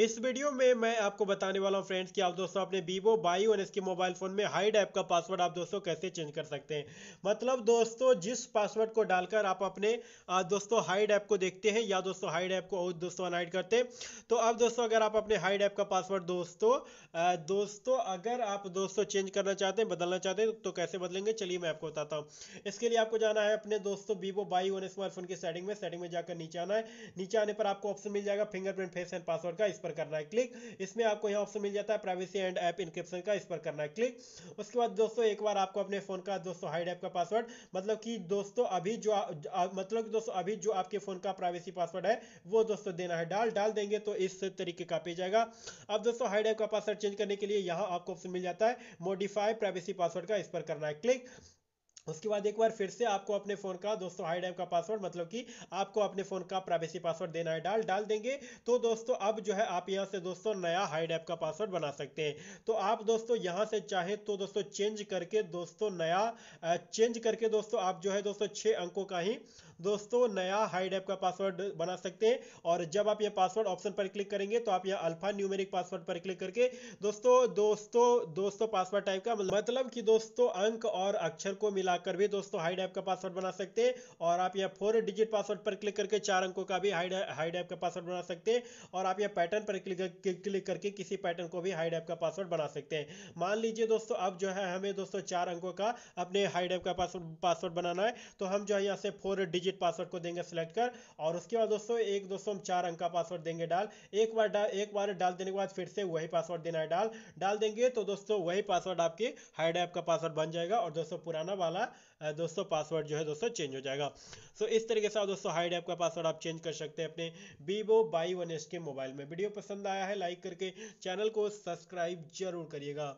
इस वीडियो में मैं आपको बताने वाला हूँ फ्रेंड्स कि आप दोस्तों अपने वीवो बाई और इसके मोबाइल फ़ोन में हाइड ऐप का पासवर्ड आप दोस्तों कैसे चेंज कर सकते हैं मतलब दोस्तों जिस पासवर्ड को डालकर आप अपने दोस्तों हाइड ऐप को देखते हैं या दोस्तों हाइड ऐप को और दोस्तों अनहाइड करते हैं तो अब दोस्तों अगर आप अपने हाइड ऐप का पासवर्ड दोस्तों दोस्तों अगर आप दोस्तों चेंज करना चाहते हैं बदलना चाहते हैं तो कैसे बदलेंगे चलिए मैं आपको बताता हूँ इसके लिए आपको जाना है अपने दोस्तों वीवो बाई और स्मार्टफोन की सेटिंग में सेटिंग में जाकर नीचे आना है नीचे आने पर आपको ऑप्शन मिल जाएगा फिंगरप्रिंट फेस एंड पासवर्ड का पर करना है क्लिक इसमें आपको यहाँ ऑप्शन मिल जाता है प्राइवेसी एंड ऐप इंक्रिप्शन का इस पर करना है क्लिक उसके बाद दोस्तों एक बार आपको अपने फोन का दोस्तों हाइड ऐप का पासवर्ड मतलब कि दोस्तों अभी जो मतलब दोस्तों अभी जो आपके फोन का प्राइवेसी पासवर्ड है वो दोस्तों देना है डाल डाल देंगे तो इस तरीके का पेज आएगा अब दोस्तों हाइड ऐप का पासवर्ड चेंज करने के लिए यहाँ आपको ऑप्शन मिल जाता है मोडिफाई प्राइवेसी पासवर्ड का इस पर करना है क्लिक उसके बाद एक बार फिर से आपको अपने फ़ोन का दोस्तों हाई डैम का पासवर्ड मतलब कि आपको अपने फ़ोन का प्राइवेसी पासवर्ड देना है डाल डाल देंगे तो दोस्तों अब जो है आप यहां से दोस्तों नया हाई डैप का पासवर्ड बना सकते हैं तो आप दोस्तों यहां से चाहें तो दोस्तों चेंज करके दोस्तों नया चेंज करके दोस्तों आप जो है दोस्तों छह अंकों का ही दोस्तों नया हाई डैप का पासवर्ड बना सकते हैं और जब आप ये पासवर्ड ऑप्शन पर क्लिक करेंगे तो आप यहाँ अल्फा न्यूमेरिक पासवर्ड पर क्लिक करके दोस्तों दोस्तों दोस्तों पासवर्ड टाइप का मतलब, मतलब कि दोस्तों अंक और अक्षर को मिला मिलाकर भी दोस्तों हाइड ऐप का पासवर्ड बना सकते हैं और आप यहाँ फोर डिजिट पासवर्ड पर क्लिक करके चार अंकों का भी हाइड हाइड ऐप का पासवर्ड बना सकते हैं और आप यहाँ पैटर्न पर क्लिक क्लिक करके किसी पैटर्न को भी हाइड ऐप का पासवर्ड बना सकते हैं मान लीजिए दोस्तों अब जो है हमें दोस्तों चार अंकों का अपने हाइड ऐप का पासवर्ड पासवर्ड बनाना है तो हम जो है यहाँ से फोर डिजिट पासवर्ड को देंगे सिलेक्ट कर और उसके बाद दोस्तों एक दोस्तों हम चार अंक का पासवर्ड देंगे डाल एक बार डाल एक बार डाल देने के बाद फिर से वही पासवर्ड देना है डाल डाल देंगे तो दोस्तों वही पासवर्ड आपके हाइड ऐप का पासवर्ड बन जाएगा और दोस्तों पुराना वाला हमारा दोस्तों पासवर्ड जो है दोस्तों चेंज हो जाएगा सो इस तरीके से दोस्तों हाइड ऐप का पासवर्ड आप चेंज कर सकते हैं अपने वीवो बाई वन के मोबाइल में वीडियो पसंद आया है लाइक करके चैनल को सब्सक्राइब जरूर करिएगा